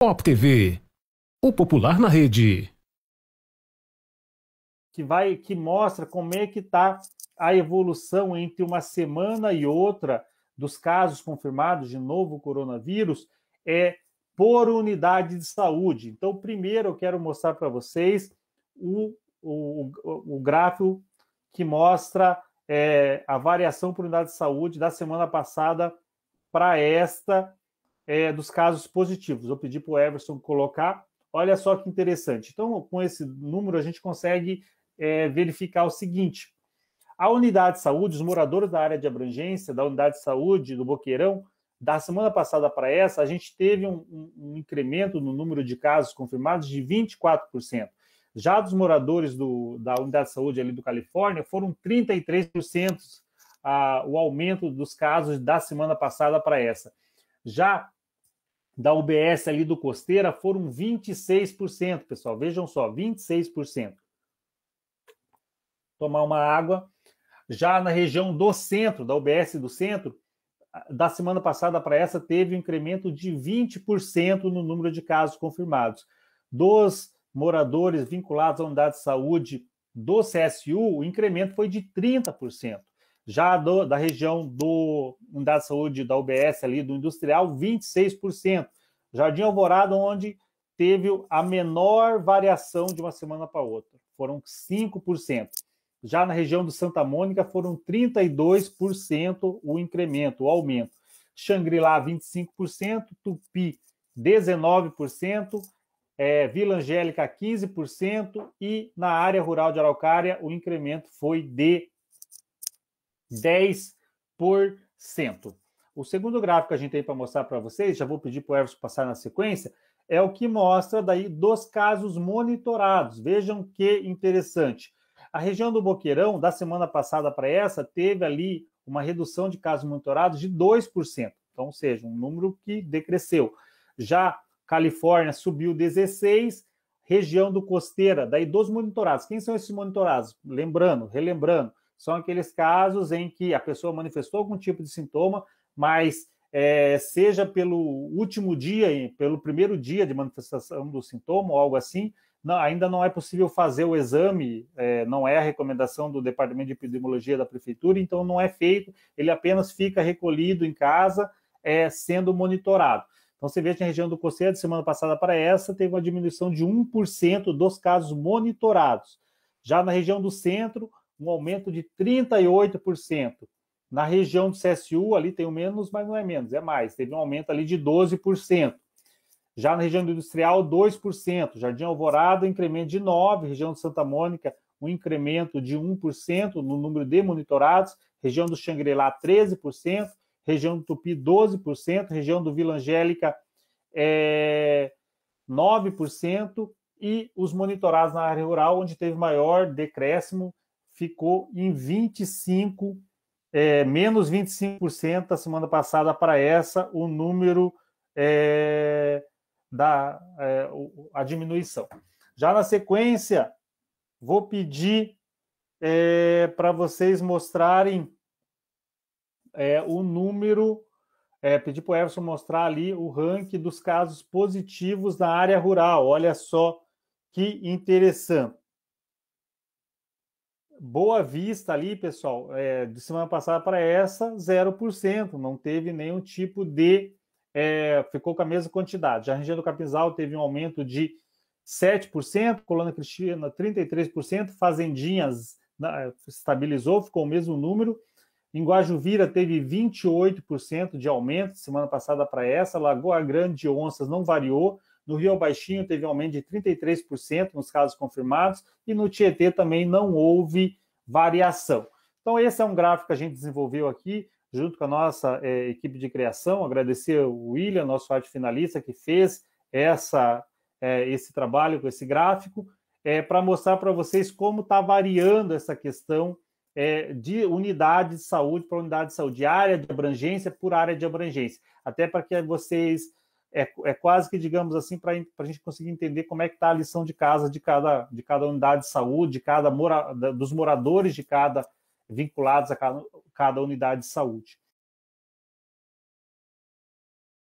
Pop TV, o popular na rede. Que vai, que mostra como é que está a evolução entre uma semana e outra dos casos confirmados de novo coronavírus é por unidade de saúde. Então, primeiro eu quero mostrar para vocês o, o, o gráfico que mostra é, a variação por unidade de saúde da semana passada para esta é, dos casos positivos. Vou pedir para o Everson colocar. Olha só que interessante. Então, com esse número, a gente consegue é, verificar o seguinte: a unidade de saúde, os moradores da área de abrangência, da unidade de saúde do Boqueirão, da semana passada para essa, a gente teve um, um, um, incremento no número de casos confirmados de 24%. Já dos moradores do, da unidade de saúde ali do Califórnia, foram 33% a, ah, o aumento dos casos da semana passada para essa. Já da UBS ali do Costeira foram 26%, pessoal. Vejam só, 26%. Tomar uma água. Já na região do centro, da UBS do centro, da semana passada para essa, teve um incremento de 20% no número de casos confirmados. Dos moradores vinculados à unidade de saúde do CSU, o incremento foi de 30%. Já do, da região do da saúde da UBS ali do industrial, 26%. Jardim Alvorada, onde teve a menor variação de uma semana para outra, foram 5%. Já na região do Santa Mônica foram 32% o incremento, o aumento. Xangri-Lá 25%, Tupi 19%, é, Vila Angélica 15% e na área rural de Araucária o incremento foi de 10%. O segundo gráfico que a gente tem para mostrar para vocês, já vou pedir para o Everson passar na sequência, é o que mostra daí dos casos monitorados. Vejam que interessante. A região do Boqueirão, da semana passada para essa, teve ali uma redução de casos monitorados de 2%. Então, ou seja, um número que decresceu. Já Califórnia subiu 16, região do Costeira, daí dos monitorados. Quem são esses monitorados? Lembrando, relembrando, são aqueles casos em que a pessoa manifestou algum tipo de sintoma, mas é, seja pelo último dia, pelo primeiro dia de manifestação do sintoma ou algo assim, não, ainda não é possível fazer o exame, é, não é a recomendação do Departamento de Epidemiologia da Prefeitura, então não é feito, ele apenas fica recolhido em casa, é, sendo monitorado. Então você vê que na região do Costeiro, de semana passada para essa, teve uma diminuição de 1% dos casos monitorados. Já na região do centro, um aumento de 38%. Na região do CSU, ali tem o menos, mas não é menos, é mais. Teve um aumento ali de 12%. Já na região do industrial, 2%. Jardim Alvorada, incremento de 9%. Região de Santa Mônica, um incremento de 1% no número de monitorados. Região do Xangri-Lá, 13%. Região do Tupi, 12%. Região do Vila Angélica, é, 9%. E os monitorados na área rural, onde teve maior decréscimo, ficou em 25, é, menos 25% a semana passada para essa, o número é, da é, a diminuição. Já na sequência, vou pedir é, para vocês mostrarem é, o número, é, pedir para o Everson mostrar ali o ranking dos casos positivos na área rural. Olha só que interessante. Boa Vista ali, pessoal, é, de semana passada para essa, 0%, não teve nenhum tipo de. É, ficou com a mesma quantidade. Já do Capinzal teve um aumento de 7%, Colônia Cristina 33%, Fazendinhas estabilizou, ficou o mesmo número. Em Guajuvira teve 28% de aumento, semana passada para essa, Lagoa Grande de Onças não variou, no Rio Baixinho teve um aumento de 33% nos casos confirmados e no Tietê também não houve variação. Então, esse é um gráfico que a gente desenvolveu aqui, junto com a nossa é, equipe de criação. Agradecer o William, nosso arte finalista, que fez essa, é, esse trabalho com esse gráfico, é, para mostrar para vocês como está variando essa questão é, de unidade de saúde para unidade de saúde, área de abrangência por área de abrangência, até para que vocês é, é quase que, digamos assim, para a gente conseguir entender como é que está a lição de casa de cada, de cada unidade de saúde, de cada mora, dos moradores de cada, vinculados a cada, cada unidade de saúde.